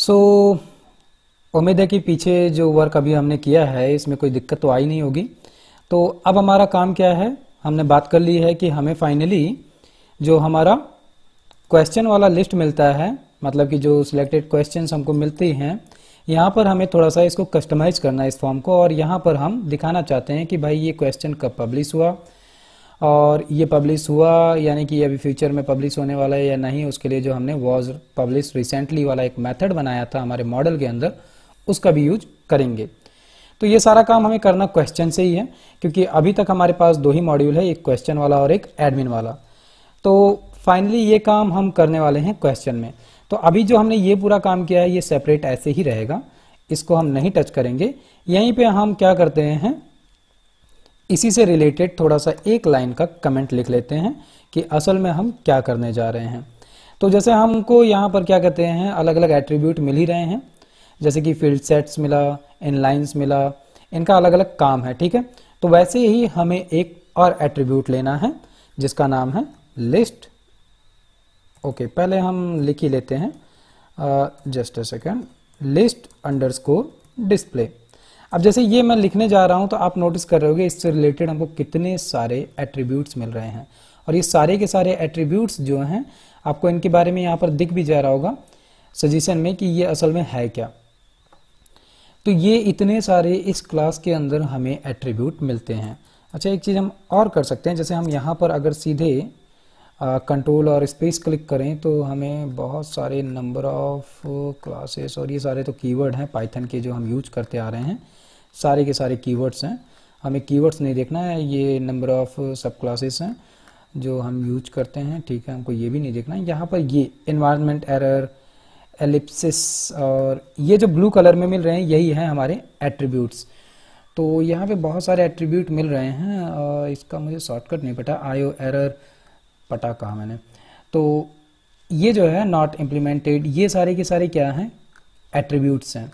सो so, उम्मीद है कि पीछे जो वर्क अभी हमने किया है इसमें कोई दिक्कत तो आई नहीं होगी तो अब हमारा काम क्या है हमने बात कर ली है कि हमें फाइनली जो हमारा क्वेश्चन वाला लिस्ट मिलता है मतलब कि जो सिलेक्टेड क्वेश्चन हमको मिलती हैं यहाँ पर हमें थोड़ा सा इसको कस्टमाइज करना है इस फॉर्म को और यहाँ पर हम दिखाना चाहते हैं कि भाई ये क्वेश्चन कब पब्लिश हुआ और ये पब्लिश हुआ यानी कि अभी फ्यूचर में पब्लिश होने वाला है या नहीं उसके लिए जो हमने वॉज पब्लिश रिसेंटली वाला एक मेथड बनाया था हमारे मॉडल के अंदर उसका भी यूज करेंगे तो ये सारा काम हमें करना क्वेश्चन से ही है क्योंकि अभी तक हमारे पास दो ही मॉड्यूल है एक क्वेश्चन वाला और एक एडमिन वाला तो फाइनली ये काम हम करने वाले हैं क्वेश्चन में तो अभी जो हमने ये पूरा काम किया है ये सेपरेट ऐसे ही रहेगा इसको हम नहीं टच करेंगे यहीं पे हम क्या करते हैं इसी से रिलेटेड थोड़ा सा एक लाइन का कमेंट लिख लेते हैं कि असल में हम क्या करने जा रहे हैं तो जैसे हमको यहाँ पर क्या कहते हैं अलग अलग एट्रीब्यूट मिल ही रहे हैं जैसे कि फील्ड सेट्स मिला इनलाइंस मिला इनका अलग अलग काम है ठीक है तो वैसे ही हमें एक और एट्रीब्यूट लेना है जिसका नाम है लिस्ट ओके पहले हम लिख ही लेते हैं just a second list underscore display अब जैसे ये मैं लिखने जा रहा हूं तो आप नोटिस कर रहे होगे इससे रिलेटेड हमको कितने सारे एट्रीब्यूट्स मिल रहे हैं और ये सारे के सारे एट्रीब्यूट्स जो हैं आपको इनके बारे में यहां पर दिख भी जा रहा होगा सजेशन में कि ये असल में है क्या तो ये इतने सारे इस क्लास के अंदर हमें एट्रीब्यूट मिलते हैं अच्छा एक चीज़ हम और कर सकते हैं जैसे हम यहाँ पर अगर सीधे कंट्रोल और स्पेस क्लिक करें तो हमें बहुत सारे नंबर ऑफ क्लासेस और ये सारे तो कीवर्ड हैं पाइथन के जो हम यूज करते आ रहे हैं सारे के सारे कीवर्ड्स हैं हमें कीवर्ड्स नहीं देखना है ये नंबर ऑफ सब क्लासेस हैं जो हम यूज करते हैं ठीक है हमको ये भी नहीं देखना है यहाँ पर ये इन्वायरमेंट एरर एलिप्सिस और ये जो ब्लू कलर में मिल रहे हैं यही हैं हमारे एट्रीब्यूट्स तो यहाँ पे बहुत सारे एट्रीब्यूट मिल रहे हैं और इसका मुझे शॉर्टकट नहीं पता आयो एरर पटा कहा मैंने तो ये जो है नॉट इम्प्लीमेंटेड ये सारे के सारे क्या हैं एट्रीब्यूट्स हैं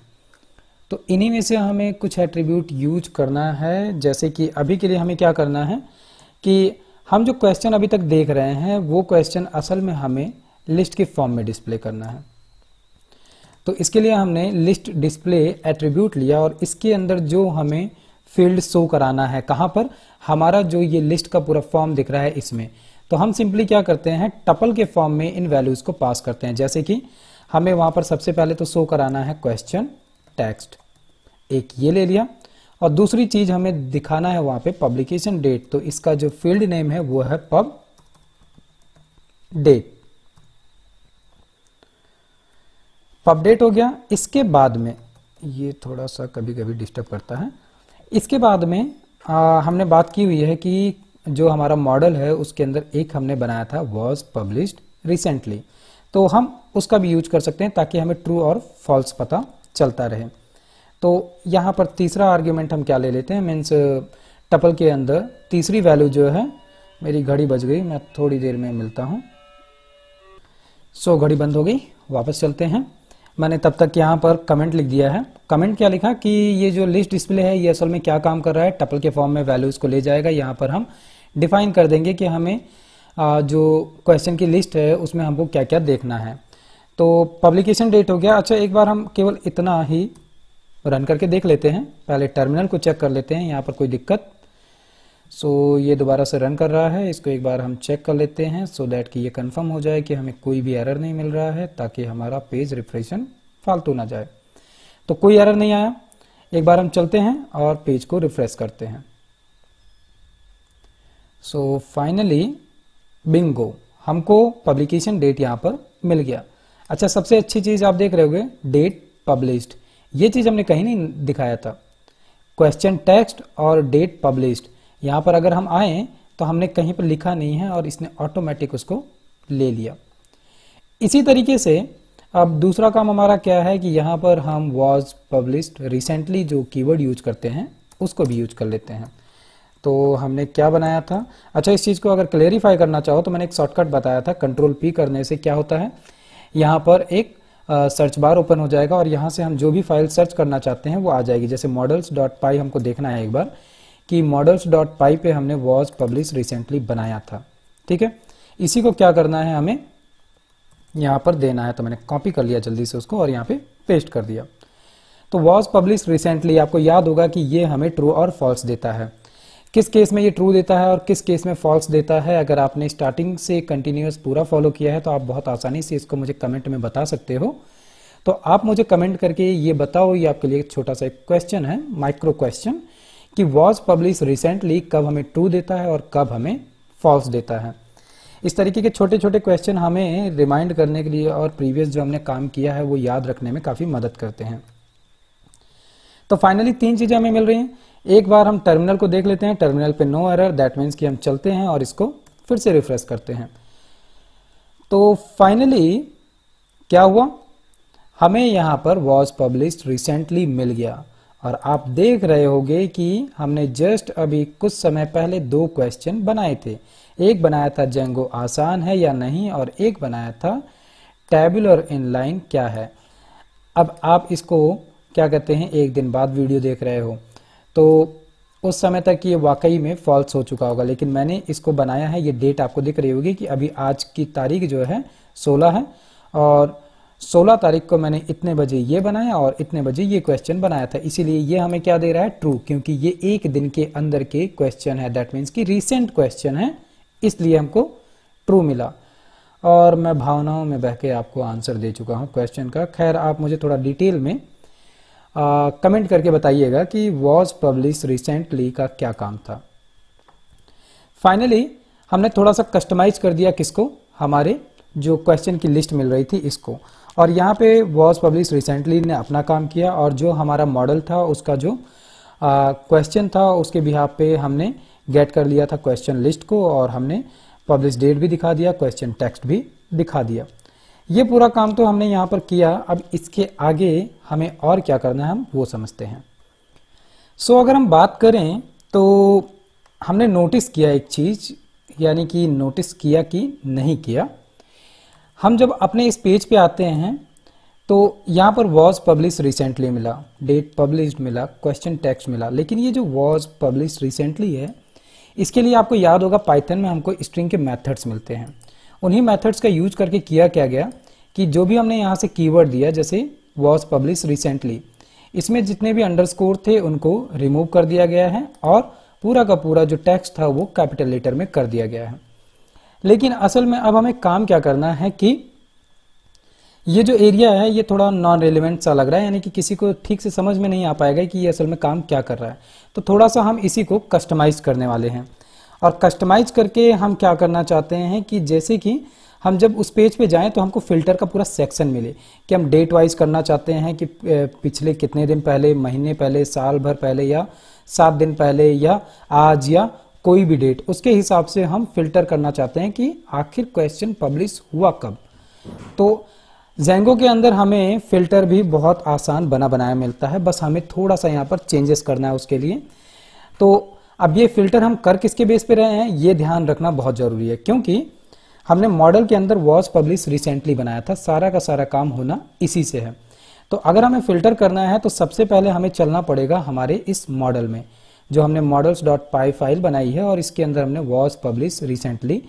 तो इन्हीं में से हमें कुछ एट्रीब्यूट यूज करना है जैसे कि अभी के लिए हमें क्या करना है कि हम जो क्वेश्चन अभी तक देख रहे हैं वो क्वेश्चन असल में हमें लिस्ट के फॉर्म में डिस्प्ले करना है तो इसके लिए हमने लिस्ट डिस्प्ले एट्रीब्यूट लिया और इसके अंदर जो हमें फील्ड शो कराना है कहाँ पर हमारा जो ये लिस्ट का पूरा फॉर्म दिख रहा है इसमें तो हम सिंपली क्या करते हैं टपल के फॉर्म में इन वैल्यूज़ को पास करते हैं जैसे कि हमें वहां पर सबसे पहले तो शो कराना है क्वेश्चन टेक्स्ट एक ये ले लिया और दूसरी चीज हमें दिखाना है वहां पे पब्लिकेशन डेट तो इसका जो फील्ड नेम है वो है पब डेट पब डेट हो गया इसके बाद में ये थोड़ा सा कभी कभी डिस्टर्ब करता है इसके बाद में आ, हमने बात की हुई है कि जो हमारा मॉडल है उसके अंदर एक हमने बनाया था वॉज पब्लिश्ड रिसेंटली तो हम उसका भी यूज कर सकते हैं ताकि हमें ट्रू और फॉल्स पता चलता रहे तो यहाँ पर तीसरा आर्ग्यूमेंट हम क्या ले लेते हैं मीन्स टपल uh, के अंदर तीसरी वैल्यू जो है मेरी घड़ी बज गई मैं थोड़ी देर में मिलता हूँ सो घड़ी बंद हो गई वापस चलते हैं मैंने तब तक यहाँ पर कमेंट लिख दिया है कमेंट क्या लिखा कि ये जो लिस्ट डिस्प्ले है ये असल में क्या काम कर रहा है टपल के फॉर्म में वैल्यूज़ को ले जाएगा यहाँ पर हम डिफाइन कर देंगे कि हमें uh, जो क्वेश्चन की लिस्ट है उसमें हमको क्या क्या देखना है तो पब्लिकेशन डेट हो गया अच्छा एक बार हम केवल इतना ही रन करके देख लेते हैं पहले टर्मिनल को चेक कर लेते हैं यहाँ पर कोई दिक्कत सो so, ये दोबारा से रन कर रहा है इसको एक बार हम चेक कर लेते हैं सो so दैट कि ये कंफर्म हो जाए कि हमें कोई भी एरर नहीं मिल रहा है ताकि हमारा पेज रिफ्रेशन फालतू ना जाए तो कोई एरर नहीं आया एक बार हम चलते हैं और पेज को रिफ्रेश करते हैं सो फाइनली बिंगो हमको पब्लिकेशन डेट यहाँ पर मिल गया अच्छा सबसे अच्छी चीज़ आप देख रहे हो डेट पब्लिश्ड ये चीज़ हमने कहीं नहीं दिखाया था क्वेश्चन टेक्स्ट और डेट पब्लिश्ड यहां पर अगर हम आए तो हमने कहीं पर लिखा नहीं है और इसने ऑटोमेटिक उसको ले लिया इसी तरीके से अब दूसरा काम हमारा क्या है कि यहां पर हम वॉज पब्लिश्ड रिसेंटली जो कीवर्ड यूज करते हैं उसको भी यूज कर लेते हैं तो हमने क्या बनाया था अच्छा इस चीज़ को अगर क्लेरिफाई करना चाहो तो मैंने एक शॉर्टकट बताया था कंट्रोल पी करने से क्या होता है यहाँ पर एक सर्च बार ओपन हो जाएगा और यहाँ से हम जो भी फाइल सर्च करना चाहते हैं वो आ जाएगी जैसे मॉडल्स डॉट पाई हमको देखना है एक बार कि मॉडल्स डॉट पाई पर हमने वॉज पब्लिश रिसेंटली बनाया था ठीक है इसी को क्या करना है हमें यहाँ पर देना है तो मैंने कॉपी कर लिया जल्दी से उसको और यहाँ पे पेस्ट कर दिया तो वॉज पब्लिश रिसेंटली आपको याद होगा कि ये हमें ट्रू और फॉल्स देता है किस केस में ये ट्रू देता है और किस केस में फॉल्स देता है अगर आपने स्टार्टिंग से कंटिन्यूस पूरा फॉलो किया है तो आप बहुत आसानी से इसको मुझे कमेंट में बता सकते हो तो आप मुझे कमेंट करके ये बताओ ये आपके लिए छोटा सा एक क्वेश्चन है माइक्रो क्वेश्चन कि वॉज पब्लिश रिसेंटली कब हमें ट्रू देता है और कब हमें फॉल्स देता है इस तरीके के छोटे छोटे क्वेश्चन हमें रिमाइंड करने के लिए और प्रीवियस जो हमने काम किया है वो याद रखने में काफ़ी मदद करते हैं तो फाइनली तीन चीज़ें हमें मिल रही हैं एक बार हम टर्मिनल को देख लेते हैं टर्मिनल पे नो एरर दैट मीन्स कि हम चलते हैं और इसको फिर से रिफ्रेश करते हैं तो फाइनली क्या हुआ हमें यहाँ पर वॉज पब्लिश रिसेंटली मिल गया और आप देख रहे होंगे कि हमने जस्ट अभी कुछ समय पहले दो क्वेश्चन बनाए थे एक बनाया था जेंगो आसान है या नहीं और एक बनाया था टैबुलर इनलाइन क्या है अब आप इसको क्या कहते हैं एक दिन बाद वीडियो देख रहे हो तो उस समय तक ये वाकई में फॉल्स हो चुका होगा लेकिन मैंने इसको बनाया है ये डेट आपको दिख रही होगी कि अभी आज की तारीख जो है सोलह है और 16 तारीख को मैंने इतने बजे ये बनाया और इतने बजे ये क्वेश्चन बनाया था इसीलिए ये हमें क्या दे रहा है ट्रू क्योंकि ये एक दिन के अंदर के क्वेश्चन है दैट मीन्स कि रिसेंट क्वेश्चन है इसलिए हमको ट्रू मिला और मैं भावनाओं में बह के आपको आंसर दे चुका हूँ क्वेश्चन का खैर आप मुझे थोड़ा डिटेल में कमेंट करके बताइएगा कि वॉज पब्लिश रिसेंटली का क्या काम था फाइनली हमने थोड़ा सा कस्टमाइज कर दिया किसको हमारे जो क्वेश्चन की लिस्ट मिल रही थी इसको और यहाँ पे वॉज पब्लिश रिसेंटली ने अपना काम किया और जो हमारा मॉडल था उसका जो क्वेश्चन था उसके बिहाब पे हमने गेट कर लिया था क्वेश्चन लिस्ट को और हमने पब्लिश डेट भी दिखा दिया क्वेश्चन टेक्स्ट भी दिखा दिया ये पूरा काम तो हमने यहां पर किया अब इसके आगे हमें और क्या करना है हम वो समझते हैं सो अगर हम बात करें तो हमने नोटिस किया एक चीज़ यानी कि नोटिस किया कि नहीं किया हम जब अपने इस पेज पे आते हैं तो यहां पर वॉज पब्लिश रिसेंटली मिला डेट पब्लिश मिला क्वेश्चन टेक्स्ट मिला लेकिन ये जो वॉज पब्लिश रिसेंटली है इसके लिए आपको याद होगा पाइथन में हमको स्ट्रिंग के मेथड्स मिलते हैं उन्हीं मेथड्स का यूज करके किया क्या गया कि जो भी हमने यहाँ से कीवर्ड दिया जैसे वॉज पब्लिश रिसेंटली इसमें जितने भी अंडरस्कोर थे उनको रिमूव कर दिया गया है और पूरा का पूरा जो टेक्स्ट था वो कैपिटल लेटर में कर दिया गया है लेकिन असल में अब हमें काम क्या करना है कि ये जो एरिया है ये थोड़ा नॉन रेलिवेंट सा लग रहा है यानी कि किसी को ठीक से समझ में नहीं आ पाएगा कि ये असल में काम क्या कर रहा है तो थोड़ा सा हम इसी को कस्टमाइज करने वाले हैं और कस्टमाइज करके हम क्या करना चाहते हैं कि जैसे कि हम जब उस पेज पे जाएं तो हमको फिल्टर का पूरा सेक्शन मिले कि हम डेट वाइज करना चाहते हैं कि पिछले कितने दिन पहले महीने पहले साल भर पहले या सात दिन पहले या आज या कोई भी डेट उसके हिसाब से हम फिल्टर करना चाहते हैं कि आखिर क्वेश्चन पब्लिश हुआ कब तो जेंगो के अंदर हमें फिल्टर भी बहुत आसान बना बनाया मिलता है बस हमें थोड़ा सा यहाँ पर चेंजेस करना है उसके लिए तो अब ये फिल्टर हम कर किसके बेस पे रहे हैं ये ध्यान रखना बहुत जरूरी है क्योंकि हमने मॉडल के अंदर वॉज पब्लिश रिसेंटली बनाया था सारा का सारा काम होना इसी से है तो अगर हमें फिल्टर करना है तो सबसे पहले हमें चलना पड़ेगा हमारे इस मॉडल में जो हमने मॉडल्स डॉट पाई फाइल बनाई है और इसके अंदर हमने वॉज पब्लिश रिसेंटली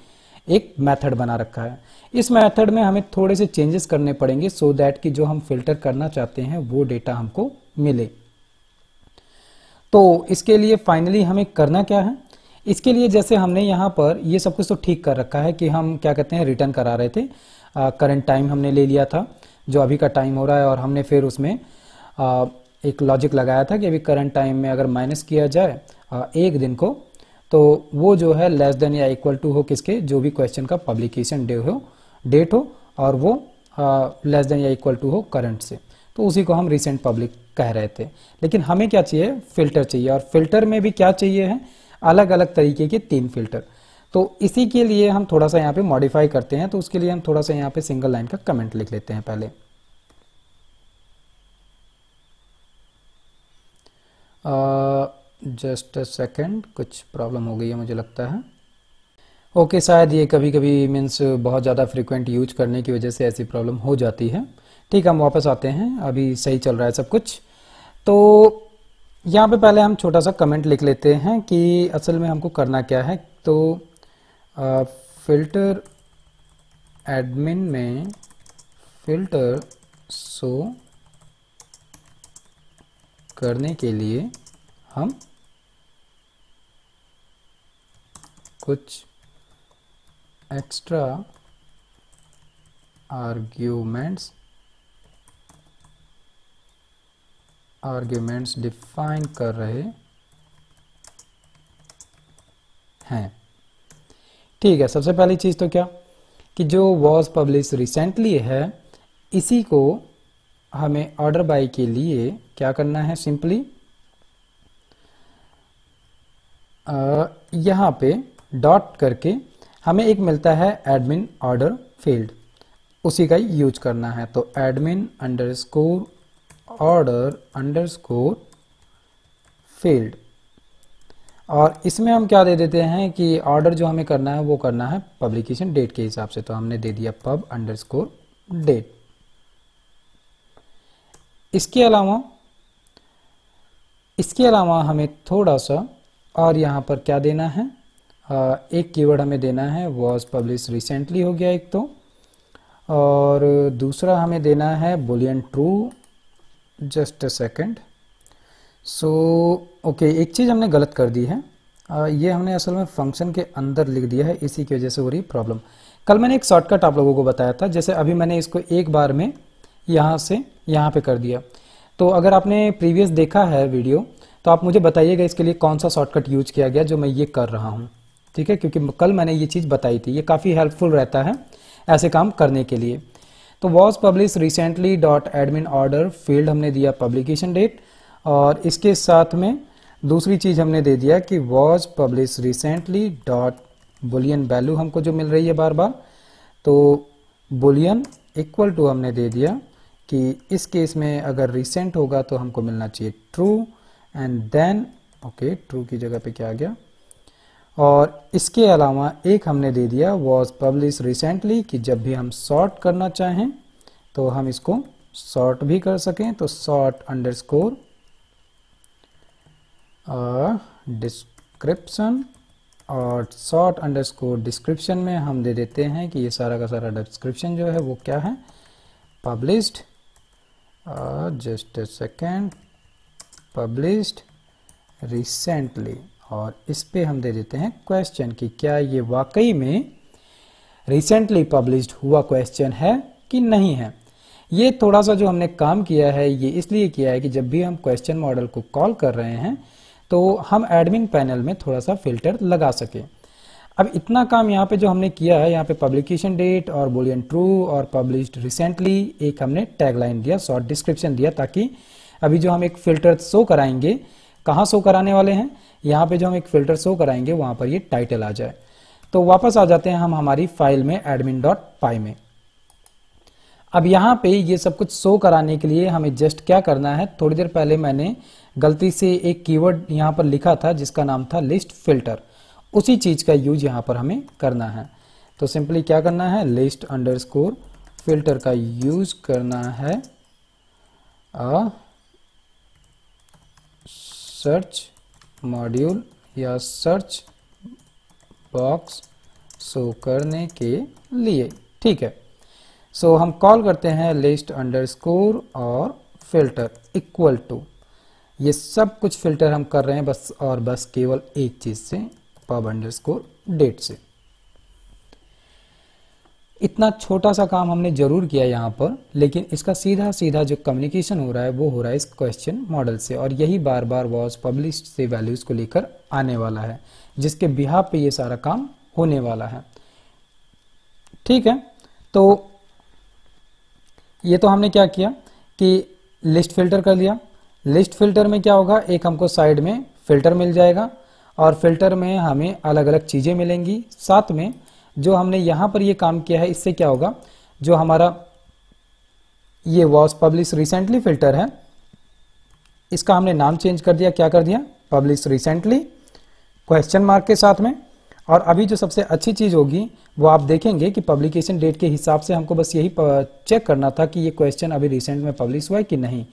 एक मेथड बना रखा है इस मेथड में हमें थोड़े से चेंजेस करने पड़ेंगे सो so दैट कि जो हम फिल्टर करना चाहते हैं वो डेटा हमको मिले तो इसके लिए फाइनली हमें करना क्या है इसके लिए जैसे हमने यहाँ पर ये सब कुछ तो ठीक कर रखा है कि हम क्या कहते हैं रिटर्न करा रहे थे करंट टाइम हमने ले लिया था जो अभी का टाइम हो रहा है और हमने फिर उसमें आ, एक लॉजिक लगाया था कि अभी करंट टाइम में अगर माइनस किया जाए आ, एक दिन को तो वो जो है लेस देन या इक्वल टू हो किसके जो भी क्वेश्चन का पब्लिकेशन डे हो डेट हो और वो लेस देन या इक्वल टू हो करंट से तो उसी को हम रिसेंट पब्लिक कह रहे थे लेकिन हमें क्या चाहिए फिल्टर चाहिए और फिल्टर में भी क्या चाहिए है अलग अलग तरीके के तीन फिल्टर तो इसी के लिए हम थोड़ा सा यहाँ पे मॉडिफाई करते हैं तो उसके लिए हम थोड़ा सा यहाँ पे सिंगल लाइन का कमेंट लिख लेते हैं पहले जस्ट सेकेंड कुछ प्रॉब्लम हो गई है मुझे लगता है ओके okay, शायद ये कभी कभी मीन्स बहुत ज़्यादा फ्रिक्वेंट यूज करने की वजह से ऐसी प्रॉब्लम हो जाती है ठीक है हम वापस आते हैं अभी सही चल रहा है सब कुछ तो यहाँ पे पहले हम छोटा सा कमेंट लिख लेते हैं कि असल में हमको करना क्या है तो आ, फिल्टर एडमिन में फिल्टर सो करने के लिए हम कुछ एक्स्ट्रा आर्ग्यूमेंट्स आर्ग्यूमेंट्स डिफाइन कर रहे हैं ठीक है सबसे पहली चीज़ तो क्या कि जो वॉज पब्लिश रिसेंटली है इसी को हमें ऑर्डर बाई के लिए क्या करना है सिंपली यहां पे डॉट करके हमें एक मिलता है एडमिन ऑर्डर फील्ड उसी का यूज करना है तो admin underscore order underscore field और इसमें हम क्या दे देते हैं कि ऑर्डर जो हमें करना है वो करना है पब्लिकेशन डेट के हिसाब से तो हमने दे दिया पब स्कोर डेट इसके अलावा इसके अलावा हमें थोड़ा सा और यहाँ पर क्या देना है आ, एक कीवर्ड हमें देना है वॉज पब्लिश रिसेंटली हो गया एक तो और दूसरा हमें देना है boolean true just a second so okay एक चीज़ हमने गलत कर दी है आ, ये हमने असल में फंक्शन के अंदर लिख दिया है इसी की वजह से हो रही प्रॉब्लम कल मैंने एक शॉर्टकट आप लोगों को बताया था जैसे अभी मैंने इसको एक बार में यहाँ से यहाँ पे कर दिया तो अगर आपने प्रीवियस देखा है वीडियो तो आप मुझे बताइएगा इसके लिए कौन सा शॉर्टकट यूज किया गया जो मैं ये कर रहा हूँ ठीक है क्योंकि कल मैंने ये चीज़ बताई थी ये काफ़ी हेल्पफुल रहता है ऐसे काम करने के लिए तो was publish recently dot admin order field हमने दिया पब्लिकेशन डेट और इसके साथ में दूसरी चीज़ हमने दे दिया कि was publish recently dot boolean value हमको जो मिल रही है बार बार तो बुलियन इक्वल टू हमने दे दिया कि इस केस में अगर रिसेंट होगा तो हमको मिलना चाहिए true and then okay true की जगह पे क्या आ गया और इसके अलावा एक हमने दे दिया वॉज पब्लिश रिसेंटली कि जब भी हम सॉर्ट करना चाहें तो हम इसको सॉर्ट भी कर सकें तो सॉर्ट अंडर स्कोर डिस्क्रिप्शन और सॉर्ट अंडर स्कोर डिस्क्रिप्शन में हम दे देते हैं कि ये सारा का सारा डिस्क्रिप्शन जो है वो क्या है published just second published recently और इस पे हम दे देते हैं क्वेश्चन कि क्या ये वाकई में रिसेंटली पब्लिश हुआ क्वेश्चन है कि नहीं है ये थोड़ा सा जो हमने काम किया है ये इसलिए किया है कि जब भी हम क्वेश्चन मॉडल को कॉल कर रहे हैं तो हम एडमिन पैनल में थोड़ा सा फिल्टर लगा सके अब इतना काम यहाँ पे जो हमने किया है यहाँ पे पब्लिकेशन डेट और बोलियन ट्रू और पब्लिश रिसेंटली एक हमने टैगलाइन दिया शॉर्ट डिस्क्रिप्शन दिया ताकि अभी जो हम एक फिल्टर शो कराएंगे कहाँ शो कराने वाले हैं यहाँ पे जो हम एक फिल्टर शो कराएंगे वहां पर ये टाइटल आ जाए तो वापस आ जाते हैं हम हमारी फाइल में एडमिन डॉट पाई में अब यहाँ पे ये सब कुछ शो कराने के लिए हमें जस्ट क्या करना है थोड़ी देर पहले मैंने गलती से एक कीवर्ड यहाँ पर लिखा था जिसका नाम था लिस्ट फिल्टर उसी चीज का यूज यहाँ पर हमें करना है तो सिंपली क्या करना है लिस्ट अंडर स्कोर फिल्टर का यूज करना है सर्च मॉड्यूल या सर्च बॉक्स शो करने के लिए ठीक है सो so, हम कॉल करते हैं लिस्ट अंडरस्कोर और फिल्टर इक्वल टू ये सब कुछ फिल्टर हम कर रहे हैं बस और बस केवल एक चीज़ से पब अंडरस्कोर डेट से इतना छोटा सा काम हमने जरूर किया यहाँ पर लेकिन इसका सीधा सीधा जो कम्युनिकेशन हो रहा है वो हो रहा है इस क्वेश्चन मॉडल से और यही बार बार वॉज पब्लिश से वैल्यूज को लेकर आने वाला है जिसके बिहाब पे ये सारा काम होने वाला है ठीक है तो ये तो हमने क्या किया कि लिस्ट फिल्टर कर लिया लिस्ट फिल्टर में क्या होगा एक हमको साइड में फिल्टर मिल जाएगा और फिल्टर में हमें अलग अलग चीज़ें मिलेंगी साथ में जो हमने यहां पर ये काम किया है इससे क्या होगा जो हमारा ये वॉज पब्लिश रिसेंटली फिल्टर है इसका हमने नाम चेंज कर दिया क्या कर दिया पब्लिश रिसेंटली क्वेश्चन मार्क के साथ में और अभी जो सबसे अच्छी चीज़ होगी वो आप देखेंगे कि पब्लिकेशन डेट के हिसाब से हमको बस यही चेक करना था कि ये क्वेश्चन अभी रिसेंट में पब्लिश हुआ है कि नहीं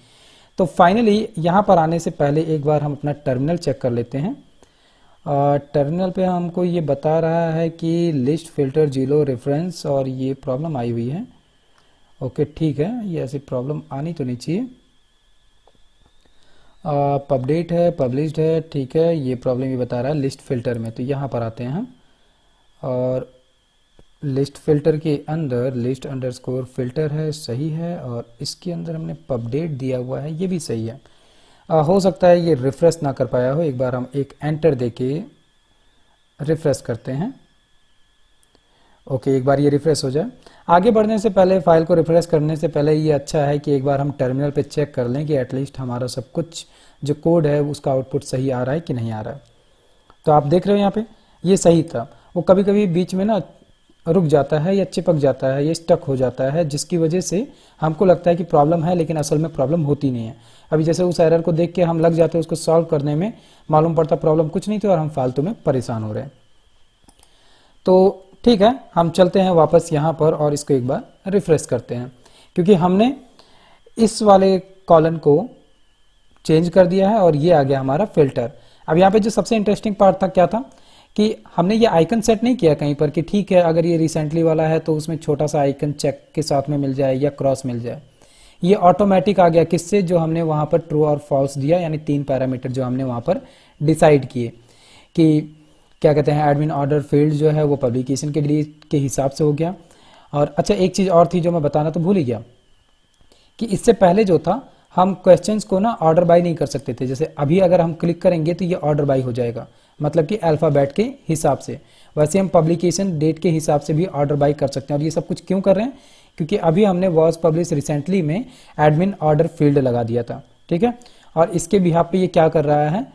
तो फाइनली यहां पर आने से पहले एक बार हम अपना टर्मिनल चेक कर लेते हैं टर्मिनल पे हमको ये बता रहा है कि लिस्ट फिल्टर जीरो रेफरेंस और ये प्रॉब्लम आई हुई है ओके ठीक है ये ऐसी प्रॉब्लम आनी तो नहीं चाहिए अपडेट है पब्लिश्ड है ठीक है ये प्रॉब्लम ये बता रहा है लिस्ट फिल्टर में तो यहाँ पर आते हैं हम और लिस्ट फिल्टर के अंदर लिस्ट अंडरस्कोर फिल्टर है सही है और इसके अंदर हमने पबडेट दिया हुआ है ये भी सही है हो सकता है ये रिफ्रेश ना कर पाया हो एक बार हम एक एंटर दे के रिफ्रेश करते हैं ओके एक बार ये रिफ्रेश हो जाए आगे बढ़ने से पहले फाइल को रिफ्रेश करने से पहले ये अच्छा है कि एक बार हम टर्मिनल पे चेक कर लें कि एटलीस्ट हमारा सब कुछ जो कोड है उसका आउटपुट सही आ रहा है कि नहीं आ रहा है तो आप देख रहे हो यहाँ पे ये सही था वो कभी कभी बीच में ना रुक जाता है या चिपक जाता है या स्टक हो जाता है जिसकी वजह से हमको लगता है कि प्रॉब्लम है लेकिन असल में प्रॉब्लम होती नहीं है अभी जैसे उस एरर को देख के हम लग जाते हैं उसको सॉल्व करने में मालूम पड़ता प्रॉब्लम कुछ नहीं थी तो और हम फालतू में परेशान हो रहे हैं तो ठीक है हम चलते हैं वापस यहाँ पर और इसको एक बार रिफ्रेश करते हैं क्योंकि हमने इस वाले कॉलन को चेंज कर दिया है और ये आ गया हमारा फिल्टर अब यहाँ पे जो सबसे इंटरेस्टिंग पार्ट था क्या था कि हमने ये आइकन सेट नहीं किया कहीं पर कि ठीक है अगर ये रिसेंटली वाला है तो उसमें छोटा सा आइकन चेक के साथ में मिल जाए या क्रॉस मिल जाए ये ऑटोमेटिक आ गया किससे जो हमने वहां पर ट्रू और फॉल्स दिया यानी तीन पैरामीटर जो हमने वहां पर डिसाइड किए कि क्या कहते हैं एडमिन ऑर्डर फील्ड जो है वो पब्लिकेशन के लिए के हिसाब से हो गया और अच्छा एक चीज़ और थी जो मैं बताना तो भूल ही गया कि इससे पहले जो था हम क्वेश्चन को ना ऑर्डर बाई नहीं कर सकते थे जैसे अभी अगर हम क्लिक करेंगे तो ये ऑर्डर बाई हो जाएगा मतलब कि अल्फ़ाबेट के हिसाब से वैसे हम पब्लिकेशन डेट के हिसाब से भी ऑर्डर बाई कर सकते हैं और ये सब कुछ क्यों कर रहे हैं क्योंकि अभी हमने वॉज पब्लिश रिसेंटली में एडमिन ऑर्डर फील्ड लगा दिया था ठीक है और इसके बिहाफ पे ये क्या कर रहा है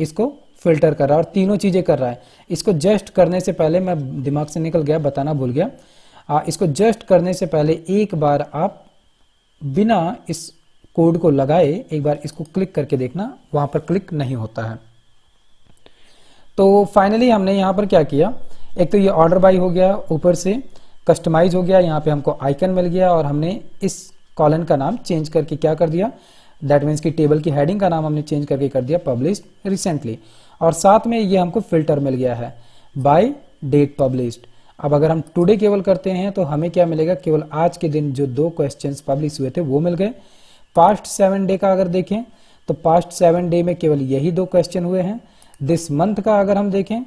इसको फिल्टर कर रहा है और तीनों चीज़ें कर रहा है इसको जस्ट करने से पहले मैं दिमाग से निकल गया बताना भूल गया आ, इसको जस्ट करने से पहले एक बार आप बिना इस कोड को लगाए एक बार इसको क्लिक करके देखना वहां पर क्लिक नहीं होता है तो फाइनली हमने यहां पर क्या किया एक तो ये ऑर्डर बाई हो गया ऊपर से कस्टमाइज हो गया यहाँ पे हमको आइकन मिल गया और हमने इस कॉलन का नाम चेंज करके क्या कर दिया दैट मीन्स की टेबल की हेडिंग का नाम हमने चेंज करके कर दिया पब्लिश रिसेंटली और साथ में ये हमको फिल्टर मिल गया है बाई डेट पब्लिश्ड अब अगर हम टुडे केवल करते हैं तो हमें क्या मिलेगा केवल आज के दिन जो दो क्वेश्चंस पब्लिश हुए थे वो मिल गए पास्ट सेवन डे का अगर देखें तो पास्ट सेवन डे में केवल यही दो क्वेश्चन हुए हैं दिस मंथ का अगर हम देखें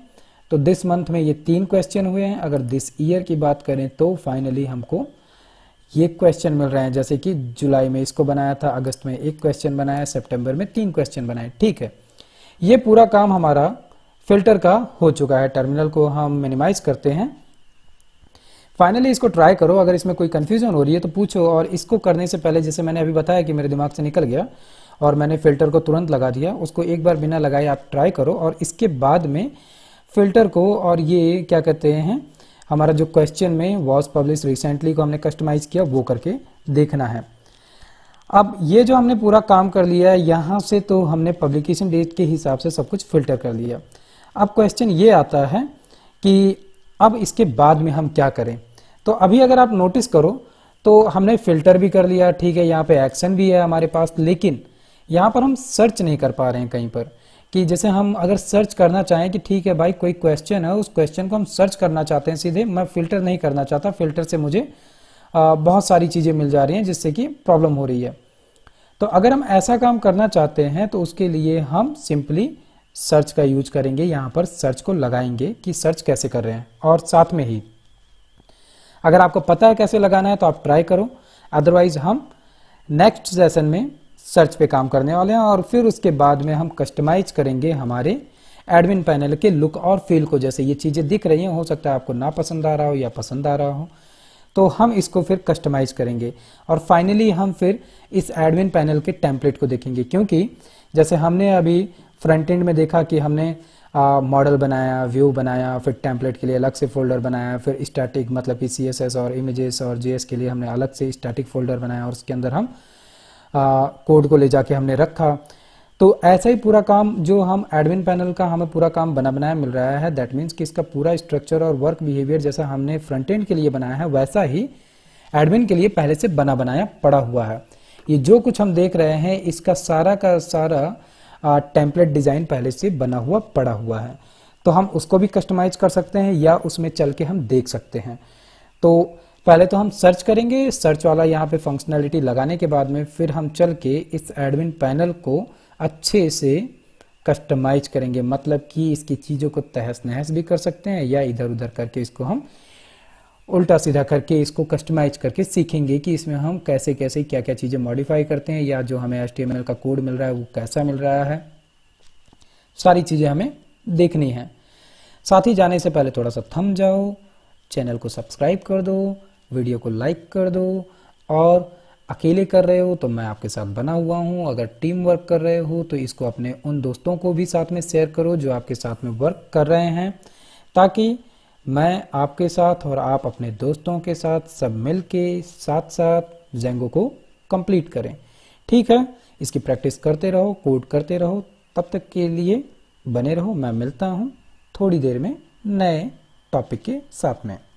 तो दिस मंथ में ये तीन क्वेश्चन हुए हैं अगर दिस ईयर की बात करें तो फाइनली हमको ये क्वेश्चन मिल रहे हैं जैसे कि जुलाई में इसको बनाया था अगस्त में एक क्वेश्चन बनाया सितंबर में तीन क्वेश्चन बनाए ठीक है ये पूरा काम हमारा फिल्टर का हो चुका है टर्मिनल को हम मिनिमाइज करते हैं फाइनली इसको ट्राई करो अगर इसमें कोई कंफ्यूजन हो रही है तो पूछो और इसको करने से पहले जैसे मैंने अभी बताया कि मेरे दिमाग से निकल गया और मैंने फिल्टर को तुरंत लगा दिया उसको एक बार बिना लगाए आप ट्राई करो और इसके बाद में फिल्टर को और ये क्या कहते हैं हमारा जो क्वेश्चन में वॉज पब्लिश रिसेंटली को हमने कस्टमाइज किया वो करके देखना है अब ये जो हमने पूरा काम कर लिया है यहां से तो हमने पब्लिकेशन डेट के हिसाब से सब कुछ फिल्टर कर लिया अब क्वेश्चन ये आता है कि अब इसके बाद में हम क्या करें तो अभी अगर आप नोटिस करो तो हमने फिल्टर भी कर लिया ठीक है यहाँ पे एक्शन भी है हमारे पास लेकिन यहाँ पर हम सर्च नहीं कर पा रहे हैं कहीं पर कि जैसे हम अगर सर्च करना चाहें कि ठीक है भाई कोई क्वेश्चन है उस क्वेश्चन को हम सर्च करना चाहते हैं सीधे मैं फिल्टर नहीं करना चाहता फिल्टर से मुझे बहुत सारी चीज़ें मिल जा रही हैं जिससे कि प्रॉब्लम हो रही है तो अगर हम ऐसा काम करना चाहते हैं तो उसके लिए हम सिंपली सर्च का यूज करेंगे यहां पर सर्च को लगाएंगे कि सर्च कैसे कर रहे हैं और साथ में ही अगर आपको पता है कैसे लगाना है तो आप ट्राई करो अदरवाइज हम नेक्स्ट सेशन में सर्च पे काम करने वाले हैं और फिर उसके बाद में हम कस्टमाइज करेंगे हमारे एडमिन पैनल के लुक और फील को जैसे ये चीज़ें दिख रही हैं हो सकता है आपको ना पसंद आ रहा हो या पसंद आ रहा हो तो हम इसको फिर कस्टमाइज करेंगे और फाइनली हम फिर इस एडमिन पैनल के टेम्पलेट को देखेंगे क्योंकि जैसे हमने अभी फ्रंट एंड में देखा कि हमने मॉडल बनाया व्यू बनाया फिर टेम्पलेट के लिए अलग से फोल्डर बनाया फिर स्टैटिक मतलब कि सी और इमेजेस और जे के लिए हमने अलग से स्टैटिक फोल्डर बनाया और उसके अंदर हम कोड को ले जाके हमने रखा तो ऐसा ही पूरा काम जो हम एडमिन पैनल का हमें पूरा काम बना बनाया मिल रहा है दैट मीन्स कि इसका पूरा स्ट्रक्चर और वर्क बिहेवियर जैसा हमने फ्रंट एंड के लिए बनाया है वैसा ही एडमिन के लिए पहले से बना बनाया पड़ा हुआ है ये जो कुछ हम देख रहे हैं इसका सारा का सारा टेम्पलेट डिज़ाइन पहले से बना हुआ पड़ा हुआ है तो हम उसको भी कस्टमाइज कर सकते हैं या उसमें चल के हम देख सकते हैं तो पहले तो हम सर्च करेंगे सर्च वाला यहाँ पे फंक्शनैलिटी लगाने के बाद में फिर हम चल के इस एडमिन पैनल को अच्छे से कस्टमाइज करेंगे मतलब कि इसकी चीज़ों को तहस नहस भी कर सकते हैं या इधर उधर करके इसको हम उल्टा सीधा करके इसको कस्टमाइज करके सीखेंगे कि इसमें हम कैसे कैसे क्या क्या चीज़ें मॉडिफाई करते हैं या जो हमें एस का कोड मिल रहा है वो कैसा मिल रहा है सारी चीज़ें हमें देखनी है साथ ही जाने से पहले थोड़ा सा थम जाओ चैनल को सब्सक्राइब कर दो वीडियो को लाइक कर दो और अकेले कर रहे हो तो मैं आपके साथ बना हुआ हूँ अगर टीम वर्क कर रहे हो तो इसको अपने उन दोस्तों को भी साथ में शेयर करो जो आपके साथ में वर्क कर रहे हैं ताकि मैं आपके साथ और आप अपने दोस्तों के साथ सब मिल के साथ साथ जेंगो को कंप्लीट करें ठीक है इसकी प्रैक्टिस करते रहो कोड करते रहो तब तक के लिए बने रहो मैं मिलता हूँ थोड़ी देर में नए टॉपिक के साथ में